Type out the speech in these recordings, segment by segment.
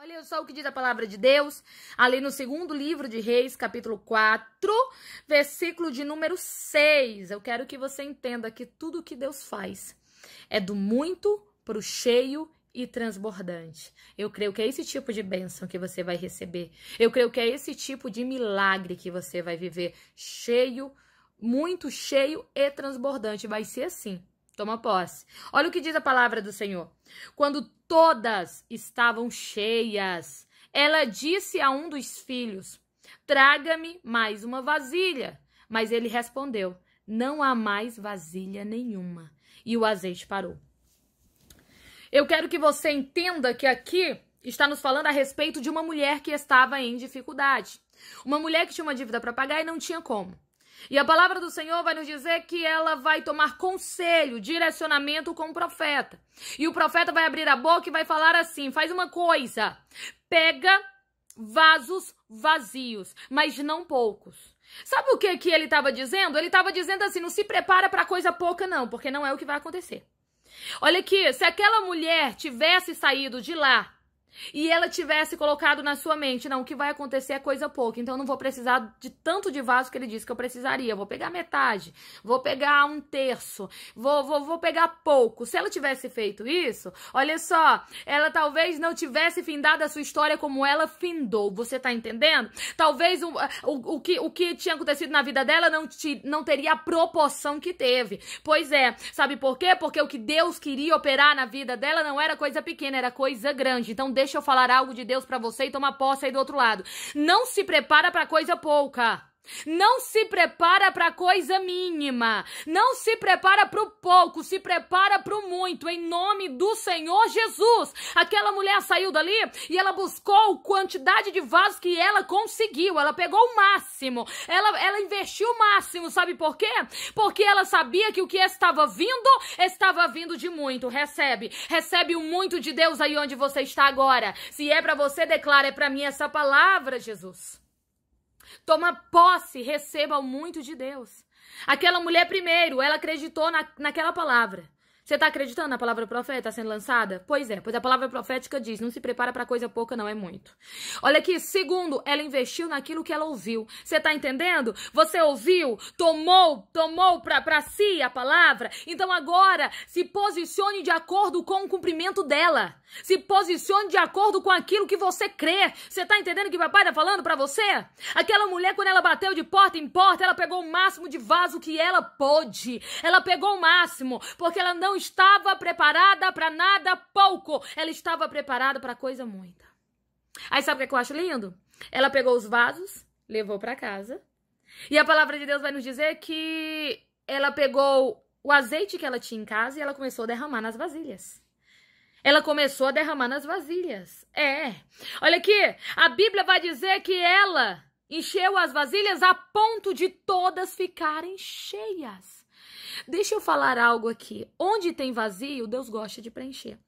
Olha só o que diz a palavra de Deus, ali no segundo livro de Reis, capítulo 4, versículo de número 6. Eu quero que você entenda que tudo que Deus faz é do muito para o cheio e transbordante. Eu creio que é esse tipo de bênção que você vai receber. Eu creio que é esse tipo de milagre que você vai viver. Cheio, muito cheio e transbordante. Vai ser assim. Toma posse. Olha o que diz a palavra do Senhor. Quando todas estavam cheias. Ela disse a um dos filhos: Traga-me mais uma vasilha. Mas ele respondeu: Não há mais vasilha nenhuma. E o azeite parou. Eu quero que você entenda que aqui está nos falando a respeito de uma mulher que estava em dificuldade. Uma mulher que tinha uma dívida para pagar e não tinha como. E a palavra do Senhor vai nos dizer que ela vai tomar conselho, direcionamento com o profeta. E o profeta vai abrir a boca e vai falar assim: faz uma coisa, pega vasos vazios, mas não poucos. Sabe o que, que ele estava dizendo? Ele estava dizendo assim: não se prepara para coisa pouca, não, porque não é o que vai acontecer. Olha aqui, se aquela mulher tivesse saído de lá e ela tivesse colocado na sua mente, não, o que vai acontecer é coisa pouca, então não vou precisar de tanto de vaso que ele disse que eu precisaria, vou pegar metade, vou pegar um terço, vou, vou, vou pegar pouco. Se ela tivesse feito isso, olha só, ela talvez não tivesse findado a sua história como ela findou, você tá entendendo? Talvez o, o, o, que, o que tinha acontecido na vida dela não, te, não teria a proporção que teve. Pois é, sabe por quê? Porque o que Deus queria operar na vida dela não era coisa pequena, era coisa grande. Então, deixa eu falar algo de Deus para você e tomar posse aí do outro lado. Não se prepara para coisa pouca. Não se prepara para coisa mínima. Não se prepara para o pouco, se prepara para o muito, em nome do Senhor Jesus. Aquela mulher saiu dali e ela buscou a quantidade de vasos que ela conseguiu. Ela pegou o máximo. Ela, ela investiu o máximo, sabe por quê? Porque ela sabia que o que estava vindo, estava vindo de muito. Recebe. Recebe o muito de Deus aí onde você está agora. Se é para você, declara é para mim essa palavra, Jesus. Toma posse, receba muito de Deus. Aquela mulher, primeiro, ela acreditou na, naquela palavra. Você tá acreditando na palavra profeta sendo lançada? Pois é, pois a palavra profética diz: não se prepara para coisa pouca, não é muito. Olha aqui, segundo, ela investiu naquilo que ela ouviu. Você tá entendendo? Você ouviu, tomou, tomou para si a palavra. Então agora se posicione de acordo com o cumprimento dela. Se posicione de acordo com aquilo que você crê. Você tá entendendo o que papai tá falando para você? Aquela mulher quando ela bateu de porta em porta, ela pegou o máximo de vaso que ela pôde. Ela pegou o máximo, porque ela não estava preparada para nada pouco. Ela estava preparada para coisa muita. Aí sabe o é que eu acho lindo? Ela pegou os vasos, levou para casa. E a palavra de Deus vai nos dizer que ela pegou o azeite que ela tinha em casa e ela começou a derramar nas vasilhas. Ela começou a derramar nas vasilhas. É. Olha aqui, a Bíblia vai dizer que ela encheu as vasilhas a ponto de todas ficarem cheias. Deixa eu falar algo aqui. Onde tem vazio, Deus gosta de preencher.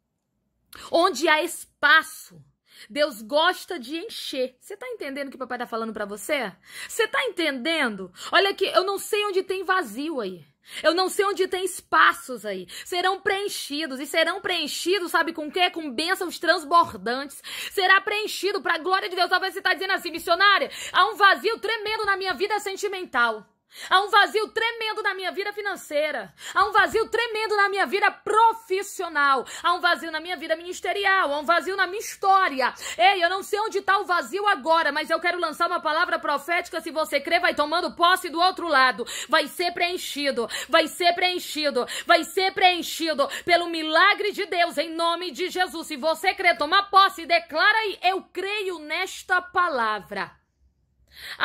Onde há espaço, Deus gosta de encher. Você tá entendendo o que o papai tá falando para você? Você tá entendendo? Olha aqui, eu não sei onde tem vazio aí. Eu não sei onde tem espaços aí. Serão preenchidos e serão preenchidos, sabe com quê? Com bênçãos transbordantes. Será preenchido para a glória de Deus. Talvez você está dizendo assim, missionária, há um vazio tremendo na minha vida sentimental. Há um vazio tremendo na minha vida financeira. Há um vazio tremendo na minha vida profissional. Há um vazio na minha vida ministerial. Há um vazio na minha história. Ei, eu não sei onde está o vazio agora, mas eu quero lançar uma palavra profética. Se você crê, vai tomando posse do outro lado. Vai ser preenchido. Vai ser preenchido. Vai ser preenchido pelo milagre de Deus, em nome de Jesus. Se você crê, toma posse. e Declara aí: Eu creio nesta palavra.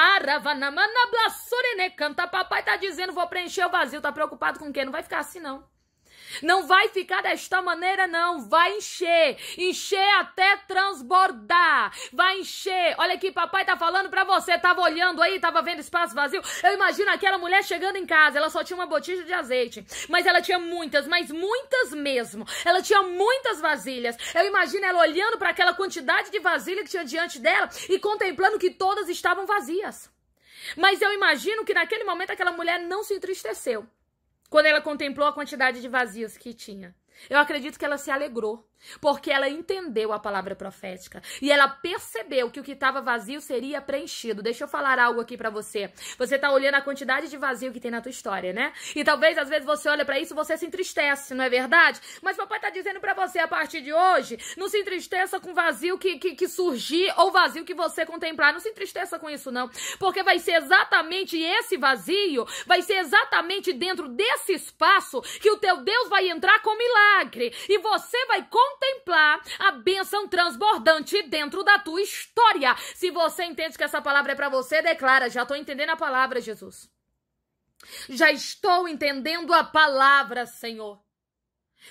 Aravanamana blassorene canta. Papai tá dizendo, vou preencher o vazio. Tá preocupado com o quê? Não vai ficar assim, não. Não vai ficar desta maneira, não. Vai encher. Encher até transbordar. Vai encher. Olha aqui, papai tá falando pra você. Tava olhando aí, tava vendo espaço vazio. Eu imagino aquela mulher chegando em casa. Ela só tinha uma botija de azeite. Mas ela tinha muitas, mas muitas mesmo. Ela tinha muitas vasilhas. Eu imagino ela olhando para aquela quantidade de vasilha que tinha diante dela e contemplando que todas estavam vazias. Mas eu imagino que naquele momento aquela mulher não se entristeceu quando ela contemplou a quantidade de vazios que tinha. Eu acredito que ela se alegrou, porque ela entendeu a palavra profética e ela percebeu que o que estava vazio seria preenchido. Deixa eu falar algo aqui para você. Você tá olhando a quantidade de vazio que tem na tua história, né? E talvez às vezes você olha para isso, e você se entristece, não é verdade? Mas papai tá dizendo para você a partir de hoje, não se entristeça com vazio que, que, que surgir ou vazio que você contemplar. Não se entristeça com isso não, porque vai ser exatamente esse vazio, vai ser exatamente dentro desse espaço que o teu Deus vai entrar com milagre milagre e você vai contemplar a bênção transbordante dentro da tua história. Se você entende que essa palavra é para você, declara: já estou entendendo a palavra, Jesus. Já estou entendendo a palavra, Senhor.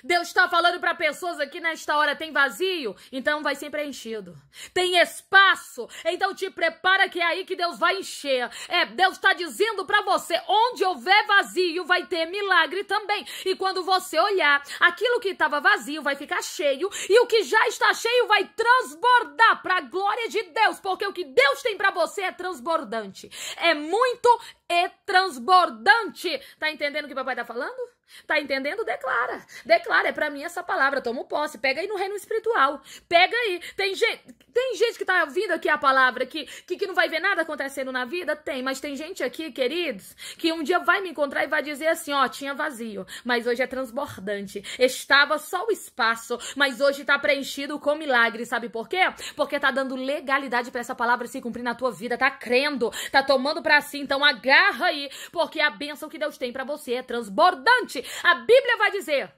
Deus está falando para pessoas aqui nesta hora: tem vazio? Então vai ser preenchido. Tem espaço? Então te prepara que é aí que Deus vai encher. É, Deus está dizendo para você: onde houver vazio, vai ter milagre também. E quando você olhar, aquilo que estava vazio vai ficar cheio, e o que já está cheio vai transbordar para a glória de Deus, porque o que Deus tem para você é transbordante. É muito é transbordante. Tá entendendo o que o papai tá falando? Tá entendendo? Declara. Declara, é para mim essa palavra, Toma posse. Pega aí no reino espiritual. Pega aí. Tem gente, tem gente que tá ouvindo aqui a palavra que, que, que não vai ver nada acontecendo na vida? Tem, mas tem gente aqui, queridos, que um dia vai me encontrar e vai dizer assim, ó, tinha vazio, mas hoje é transbordante. Estava só o espaço, mas hoje tá preenchido com milagre, sabe por quê? Porque tá dando legalidade para essa palavra se cumprir na tua vida, tá crendo, tá tomando para si, então agarra agarra aí, porque a bênção que Deus tem para você é transbordante. A Bíblia vai dizer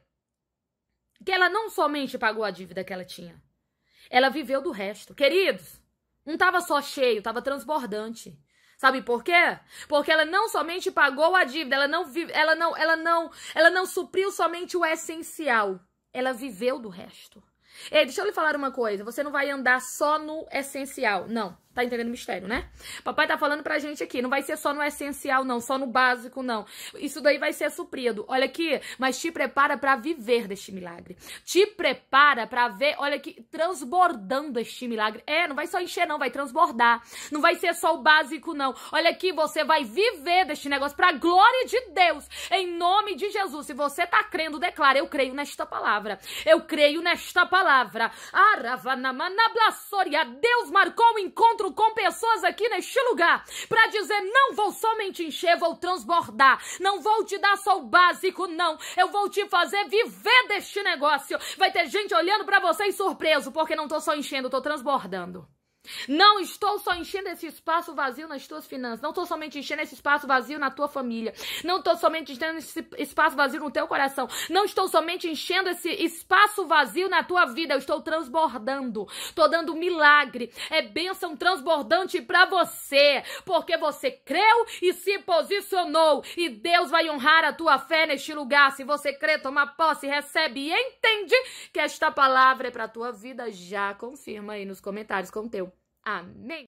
que ela não somente pagou a dívida que ela tinha, ela viveu do resto. Queridos, não estava só cheio, estava transbordante. Sabe por quê? Porque ela não somente pagou a dívida, ela não ela não, ela não, ela não supriu somente o essencial, ela viveu do resto. Ei, deixa eu lhe falar uma coisa, você não vai andar só no essencial, não. Tá entendendo o mistério, né? Papai tá falando pra gente aqui, não vai ser só no essencial, não, só no básico, não. Isso daí vai ser suprido. Olha aqui, mas te prepara para viver deste milagre. Te prepara para ver, olha aqui, transbordando este milagre. É, não vai só encher, não, vai transbordar. Não vai ser só o básico, não. Olha aqui, você vai viver deste negócio pra glória de Deus, em nome de Jesus. Se você tá crendo, declara, eu creio nesta palavra. Eu creio nesta palavra. Aravanamanablassoria, Deus marcou o encontro encontro com pessoas aqui neste lugar para dizer: não vou somente encher, vou transbordar. Não vou te dar só o básico, não. Eu vou te fazer viver deste negócio. Vai ter gente olhando para você e surpreso, porque não tô só enchendo, tô transbordando. Não estou só enchendo esse espaço vazio nas tuas finanças. Não estou somente enchendo esse espaço vazio na tua família. Não estou somente enchendo esse espaço vazio no teu coração. Não estou somente enchendo esse espaço vazio na tua vida. Eu estou transbordando. Estou dando milagre. É bênção transbordante para você. Porque você creu e se posicionou. E Deus vai honrar a tua fé neste lugar. Se você crê, toma posse, recebe e entende que esta palavra é para tua vida. Já confirma aí nos comentários com o teu. Um, Amen.